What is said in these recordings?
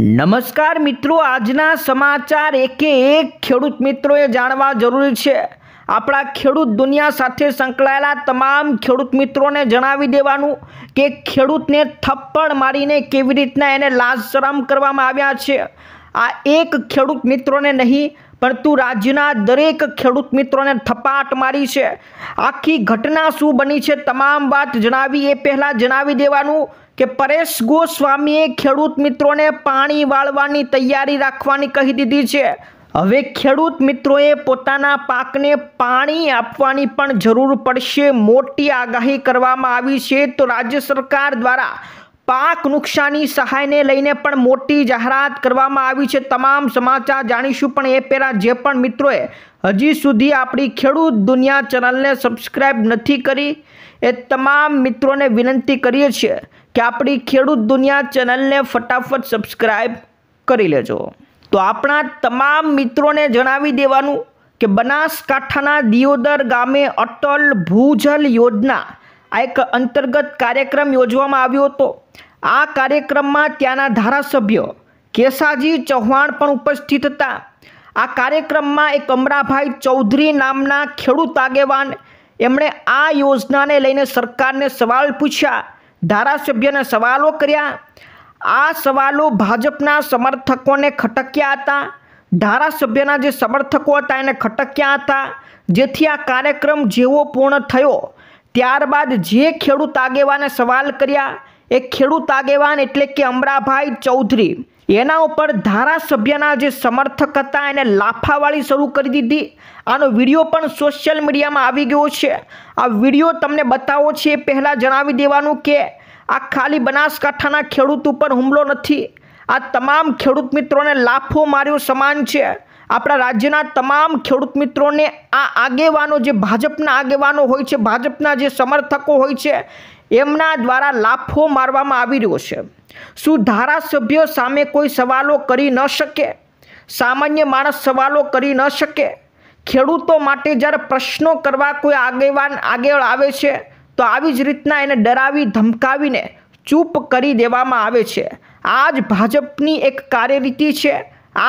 નમસ્કાર મિત્રો આજના સમાચાર એકે એક ખેડૂત મિત્રોએ જાણવા જરૂરી છે આપણા ખેડૂત દુનિયા સાથે સંકળાયેલા તમામ ખેડૂત મિત્રોને જણાવી દેવાનું કે ખેડૂતને થપ્પડ મારીને કેવી રીતના એને લાજશરમ કરવામાં આવ્યા છે આ એક ખેડૂત મિત્રોને નહીં પરંતુ રાજ્યના દરેક ખેડૂત મિત્રોને થપાટ મારી છે આખી ઘટના શું બની છે તમામ વાત જણાવી એ પહેલાં જણાવી દેવાનું કે પરેશ ગોસ્વામીએ ખેડૂત મિત્રોને પાણી વાળવાની તૈયારી રાખવાની કહી દીધી છે હવે ખેડૂત મિત્રોએ પોતાના પાકને પાણી આપવાની પણ જરૂર પડશે મોટી આગાહી કરવામાં આવી છે તો રાજ્ય સરકાર દ્વારા પાક નુકસાની સહાયને લઈને પણ મોટી જાહેરાત કરવામાં આવી છે તમામ સમાચાર જાણીશું પણ એ પહેલાં જે પણ મિત્રોએ હજી સુધી આપણી ખેડૂત દુનિયા ચેનલને સબસ્ક્રાઈબ નથી કરી એ તમામ મિત્રોને વિનંતી કરીએ છીએ કે આપણી ખેડૂત દુનિયા ચેનલને ફટાફટ સબસ્ક્રાઈબ કરી લેજો તો આપણા તમામ મિત્રોને જણાવી દેવાનું કે બનાસકાંઠાના દિયોદર ગામે અટલ ભૂજલ યોજના આ એક અંતર્ગત કાર્યક્રમ યોજવામાં આવ્યો હતો આ કાર્યક્રમમાં ત્યાંના ધારાસભ્ય કેસાજી ચૌહાણ પણ ઉપસ્થિત હતા આ કાર્યક્રમમાં એક અમરાભાઈ ચૌધરી નામના ખેડૂત આગેવાન એમણે આ યોજનાને લઈને સરકારને સવાલ પૂછ્યા ધારાસભ્યને સવાલો કર્યા આ સવાલો ભાજપના સમર્થકોને ખટક્યા હતા ધારાસભ્યના જે સમર્થકો હતા એને ખટક્યા હતા જેથી આ કાર્યક્રમ જેવો પૂર્ણ થયો ત્યારબાદ જે ખેડૂત આગેવાને સવાલ કર્યા એ ખેડૂત આગેવાન એટલે કે અમરાભાઈ ચૌધરી એના ઉપર ધારાસભ્યના જે સમર્થક હતા એને લાફાવાળી શરૂ કરી દીધી આનો વિડીયો પણ સોશિયલ મીડિયામાં આવી ગયો છે આ વિડીયો તમને બતાવો છે એ પહેલાં જણાવી દેવાનું કે આ ખાલી બનાસકાંઠાના ખેડૂત ઉપર હુમલો નથી આ તમામ ખેડૂત મિત્રોને લાફો માર્યો સમાન છે આપણા રાજ્યના તમામ ખેડૂત મિત્રોને આ આગેવાનો જે ભાજપના આગેવાનો હોય છે ભાજપના જે સમર્થકો હોય છે એમના દ્વારા લાફો મારવામાં આવી રહ્યો છે શું ધારાસભ્યો સામે કોઈ સવાલો કરી ન શકે સામાન્ય માણસ સવાલો કરી ન શકે ખેડૂતો માટે જ્યારે પ્રશ્નો કરવા કોઈ આગેવાન આગળ આવે છે તો આવી જ રીતના એને ડરાવી ધમકાવીને ચૂપ કરી દેવામાં આવે છે આ જ ભાજપની એક કાર્યરીતિ છે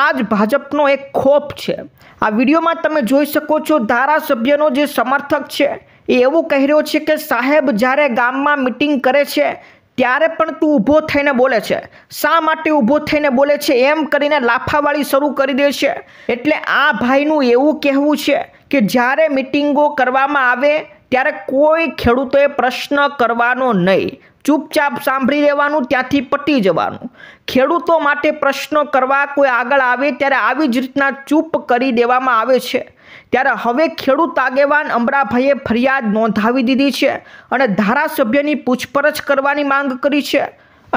આ જ ભાજપનો એક ખોફ છે આ વિડીયોમાં તમે જોઈ શકો છો ધારાસભ્યનો જે સમર્થક છે એ એવું કહી રહ્યો છે કે સાહેબ જ્યારે ગામમાં મિટિંગ કરે છે ત્યારે પણ તું ઊભો થઈને બોલે છે શા માટે ઊભો થઈને બોલે છે એમ કરીને લાફાવાળી શરૂ કરી દે છે એટલે આ ભાઈનું એવું કહેવું છે કે જ્યારે મિટિંગો કરવામાં આવે ત્યારે કોઈ ખેડૂતોએ પ્રશ્ન કરવાનો નહીં ચૂપચાપ સાંભળી લેવાનું ત્યાંથી પટી જવાનું ખેડૂતો માટે પ્રશ્નો કરવા કોઈ આગળ આવે ત્યારે આવી જ રીતના ચૂપ કરી દેવામાં આવે છે ત્યારે હવે ખેડૂત આગેવાન અમરાભાઈએ ફરિયાદ નોંધાવી દીધી છે અને ધારાસભ્યની પૂછપરછ કરવાની માંગ કરી છે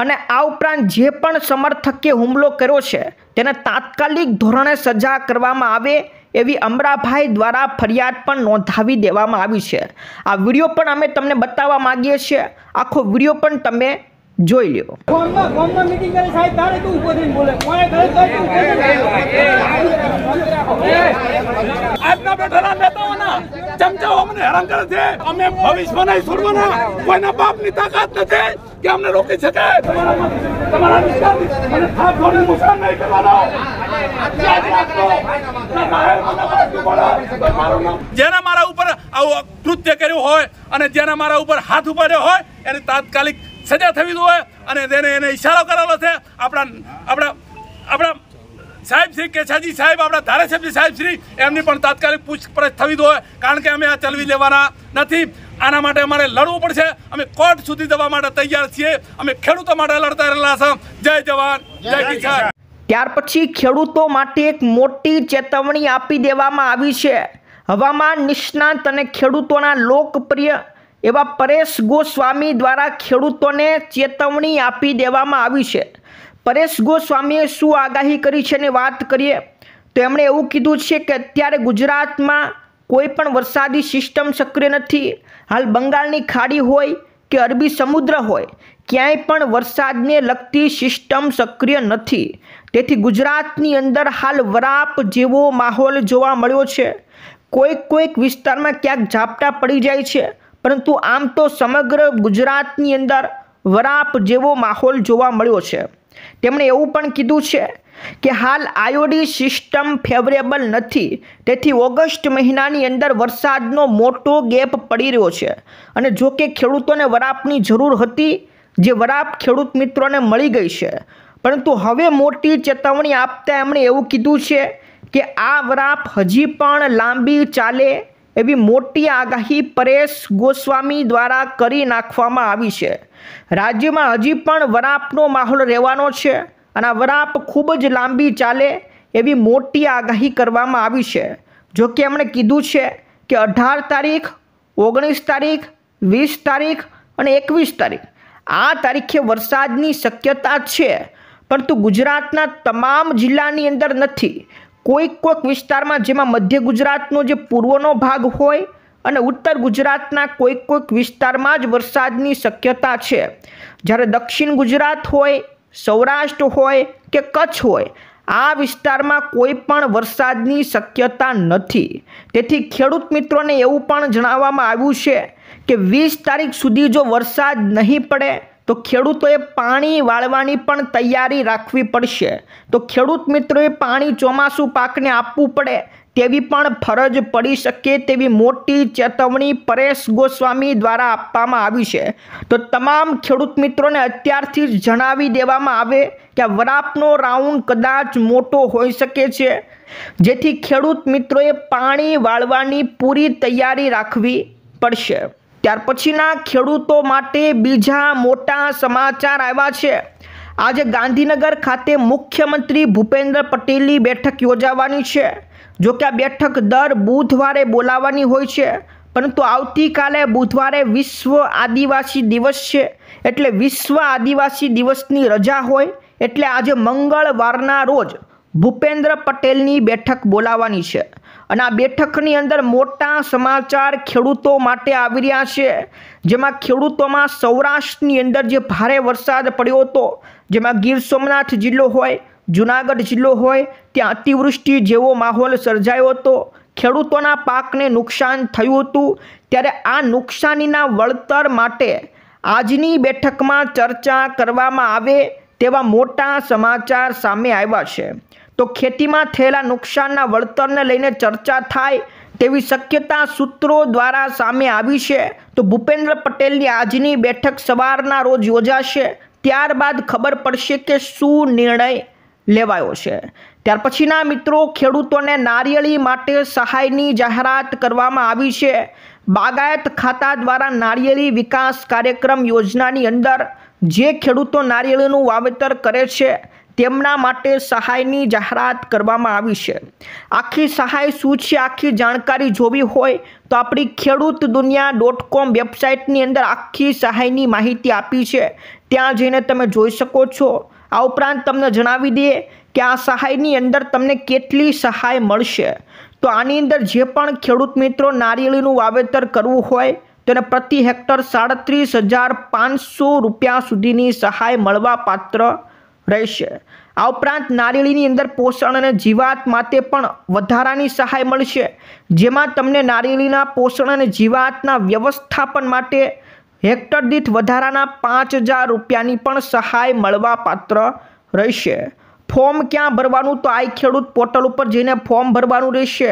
અને આ ઉપરાંત જે પણ સમર્થકે હુમલો કર્યો છે તેને તાત્કાલિક ધોરણે સજા કરવામાં આવે એવી અમરાભાઈ દ્વારા ફરિયાદ પણ નોંધાવી દેવામાં આવી છે આ વિડીયો પણ અમે તમને બતાવવા માગીએ છીએ આખો વિડીયો પણ તમે જોઈ લ્યો આજના બેઠેલા નેતાઓના કે અમને રોકી શકે તમારા નહીં કરવાનો જેના મારા ઉપર આવું કૃત્ય કર્યું હોય અને જેને મારા ઉપર હાથ ઉપાડ્યો હોય એને તાત્કાલિક સજા થવી હોય અને તેને એને ઇશારો કરેલો છે આપણા આપણા આપણા સાહેબ શ્રી કેશાજી સાહેબ આપણા ધારાસભ્ય સાહેબ શ્રી એમની પણ તાત્કાલિક પૂછપરછ થવી હોય કારણ કે અમે આ ચલવી લેવાના નથી આના માટે અમારે લડવું પડશે અમે કોર્ટ સુધી જવા માટે તૈયાર છીએ અમે ખેડૂતો માટે લડતા રહેલા છે જય જવાન જય કિસાન ત્યાર પછી ખેડૂતો માટે એક મોટી ચેતવણી આપી દેવામાં આવી છે હવામાન નિષ્ણાંત અને ખેડૂતોના લોકપ્રિય એવા પરેશ ગોસ્વામી દ્વારા ખેડૂતોને ચેતવણી આપી દેવામાં આવી છે પરેશ ગોસ્વામીએ શું આગાહી કરી છે એની વાત કરીએ તો એમણે એવું કીધું છે કે અત્યારે ગુજરાતમાં કોઈ પણ વરસાદી સિસ્ટમ સક્રિય નથી હાલ બંગાળની ખાડી હોય કે અરબી સમુદ્ર હોય ક્યાંય પણ વરસાદને લગતી સિસ્ટમ સક્રિય નથી તેથી ગુજરાતની અંદર હાલ વરાપ જેવો માહોલ જોવા મળ્યો છે કોઈક કોઈક વિસ્તારમાં ક્યાંક ઝાપટા પડી જાય છે પરંતુ આમ તો સમગ્ર ગુજરાતની અંદર વરાપ જેવો માહોલ જોવા મળ્યો છે તેમણે એવું પણ કીધું છે કે હાલ આયોડી સિસ્ટમ ફેવરેબલ નથી તેથી ઓગસ્ટ મહિનાની અંદર વરસાદનો મોટો ગેપ પડી રહ્યો છે અને જો કે ખેડૂતોને વરાપની જરૂર હતી જે વરાપ ખેડૂત મિત્રોને મળી ગઈ છે પરંતુ હવે મોટી ચેતવણી આપતા એમણે એવું કીધું છે કે આ વરાપ હજી પણ લાંબી ચાલે એવી મોટી આગાહી પરેશ ગોસ્વામી દ્વારા કરી નાખવામાં આવી છે રાજ્યમાં હજી પણ વરાપનો માહોલ રહેવાનો છે અને વરાપ ખૂબ જ લાંબી ચાલે એવી મોટી આગાહી કરવામાં આવી છે જો કે એમણે કીધું છે કે અઢાર તારીખ ઓગણીસ તારીખ વીસ તારીખ અને એકવીસ તારીખ આ તારીખે વરસાદની શક્યતા છે પરંતુ ગુજરાતના તમામ જિલ્લાની અંદર નથી કોઈક કોઈક વિસ્તારમાં જેમાં મધ્ય ગુજરાતનો જે પૂર્વનો ભાગ હોય અને ઉત્તર ગુજરાતના કોઈક કોઈક વિસ્તારમાં જ વરસાદની શક્યતા છે જ્યારે દક્ષિણ ગુજરાત હોય સૌરાષ્ટ્ર હોય કે કચ્છ હોય આ વિસ્તારમાં કોઈ પણ વરસાદની શક્યતા નથી તેથી ખેડૂત મિત્રોને એવું પણ જણાવવામાં આવ્યું છે કે વીસ તારીખ સુધી જો વરસાદ નહીં પડે તો ખેડૂતોએ પાણી વાળવાની પણ તૈયારી રાખવી પડશે તો ખેડૂત મિત્રોએ પાણી ચોમાસું પાકને આપવું પડે તેવી પણ ફરજ પડી શકે તેવી મોટી ચેતવણી પરેશ ગોસ્વામી દ્વારા આપવામાં આવી છે તો તમામ ખેડૂત મિત્રોને અત્યારથી જ જણાવી દેવામાં આવે કે વરાપનો રાઉન્ડ કદાચ મોટો હોઈ શકે છે જેથી ખેડૂત મિત્રોએ પાણી વાળવાની પૂરી તૈયારી રાખવી પડશે ત્યાર પછીના ખેડૂતો માટે બીજા મોટા સમાચાર આવ્યા છે આજે ગાંધીનગર ખાતે મુખ્યમંત્રી ભૂપેન્દ્ર પટેલની બેઠક યોજાવાની છે જો કે આ બેઠક દર બુધવારે બોલાવવાની હોય છે પરંતુ આવતીકાલે બુધવારે વિશ્વ આદિવાસી દિવસ છે એટલે વિશ્વ આદિવાસી દિવસની રજા હોય એટલે આજે મંગળવારના રોજ ભૂપેન્દ્ર પટેલની બેઠક બોલાવવાની છે અને આ બેઠકની અંદર મોટા સમાચાર ખેડૂતો માટે આવી રહ્યા છે જેમાં ખેડૂતોમાં સૌરાષ્ટ્રની અંદર જે ભારે વરસાદ પડ્યો હતો જેમાં ગીર સોમનાથ જિલ્લો હોય જૂનાગઢ જિલ્લો હોય ત્યાં અતિવૃષ્ટિ જેવો માહોલ સર્જાયો હતો ખેડૂતોના પાકને નુકસાન થયું હતું ત્યારે આ નુકસાનીના વળતર માટે આજની બેઠકમાં ચર્ચા કરવામાં આવે તેવા મોટા સમાચાર સામે આવ્યા છે તો ખેતીમાં થયેલા નુકસાનના વળતરને લઈને ચર્ચા થાય તેવી શક્યતા સૂત્રો દ્વારા સામે આવી છે તો ભૂપેન્દ્ર પટેલની આજની બેઠક સવારના રોજ યોજાશે ત્યારબાદ ખબર પડશે કે શું નિર્ણય લેવાયો છે ત્યાર પછીના મિત્રો ખેડૂતોને નારિયેળી માટે સહાયની જાહેરાત કરવામાં આવી છે બાગાયત ખાતા દ્વારા નારિયેળી વિકાસ કાર્યક્રમ યોજનાની અંદર જે ખેડૂતો નારિયેળીનું વાવેતર કરે છે તેમના માટે સહાયની જાહેરાત કરવામાં આવી છે આખી સહાય શું છે આખી જાણકારી જોવી હોય તો આપણી ખેડૂત દુનિયા ડોટ કોમ વેબસાઇટની અંદર આખી સહાયની માહિતી આપી છે ત્યાં જઈને તમે જોઈ શકો છો આ ઉપરાંત તમને જણાવી દઈએ કે આ સહાયની અંદર તમને કેટલી સહાય મળશે તો આની અંદર જે પણ ખેડૂત મિત્રો નારિયેળીનું વાવેતર કરવું હોય તેને પ્રતિ હેક્ટર સાડત્રીસ હજાર પાંચસો રૂપિયા સુધીની સહાય મળવા પાત્ર રહેશે આ ઉપરાંત નારિયેળીની અંદર પોષણ અને જીવાત માટે પણ વધારાની સહાય મળશે જેમાં તમને નારિયેળીના પોષણ અને જીવાતના વ્યવસ્થાપન માટે હેક્ટર દીઠ વધારાના પાંચ હજાર રૂપિયાની પણ સહાય મળવા પાત્ર રહેશે ફોર્મ ક્યાં ભરવાનું તો આઈ ખેડૂત પોર્ટલ ઉપર જઈને ફોર્મ ભરવાનું રહેશે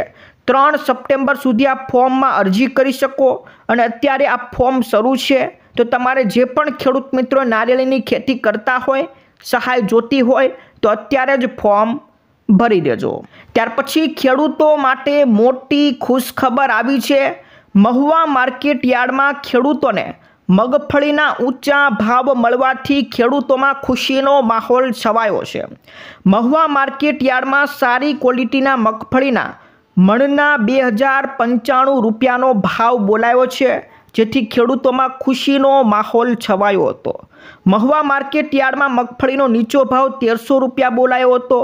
ત્રણ સપ્ટેમ્બર સુધી આ ફોર્મમાં અરજી કરી શકો અને અત્યારે આ ફોર્મ શરૂ છે તો તમારે જે પણ ખેડૂત મિત્રો નારિયેળીની ખેતી કરતા હોય સહાય જોતી હોય તો અત્યારે જ ફોર્મ ભરી દેજો ત્યાર પછી ખેડૂતો માટે મોટી ખુશખબર આવી છે મહુવા માર્કેટ યાર્ડમાં ખેડૂતોને મગફળીના ઊંચા ભાવ મળવાથી ખેડૂતોમાં ખુશીનો માહોલ છવાયો છે મહુવા માર્કેટ યાર્ડમાં સારી ક્વોલિટીના મગફળીના મણના બે હજાર પંચાણું રૂપિયાનો ભાવ બોલાયો છે જેથી ખેડૂતોમાં ખુશીનો માહોલ છવાયો હતો મહુવા માર્કેટ યાર્ડમાં મગફળીનો નીચો ભાવ તેરસો રૂપિયા બોલાયો હતો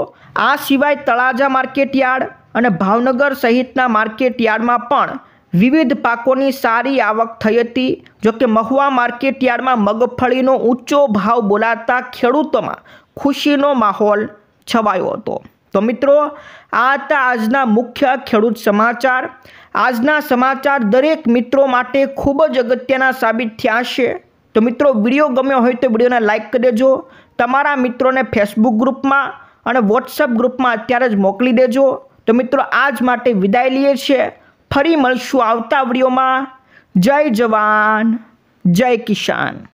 આ સિવાય તળાજા માર્કેટ યાર્ડ અને ભાવનગર સહિતના માર્કેટયાર્ડમાં પણ વિવિધ પાકોની સારી આવક થઈ હતી જોકે મહુવા માર્કેટ યાર્ડમાં મગફળીનો ઊંચો ભાવ બોલાતા ખેડૂતોમાં ખુશીનો માહોલ છવાયો હતો તો મિત્રો આ હતા આજના મુખ્ય ખેડૂત સમાચાર આજના સમાચાર દરેક મિત્રો માટે ખૂબ જ અગત્યના સાબિત થયા છે તો મિત્રો વિડીયો ગમ્યો હોય તો વિડીયોને લાઇક કરી દેજો તમારા મિત્રોને ફેસબુક ગ્રુપમાં અને વોટ્સઅપ ગ્રુપમાં અત્યારે જ મોકલી દેજો તો મિત્રો આજ માટે વિદાય લઈએ છીએ ફરી મળશું આવતા વિડીયોમાં જય જવાન જય કિસાન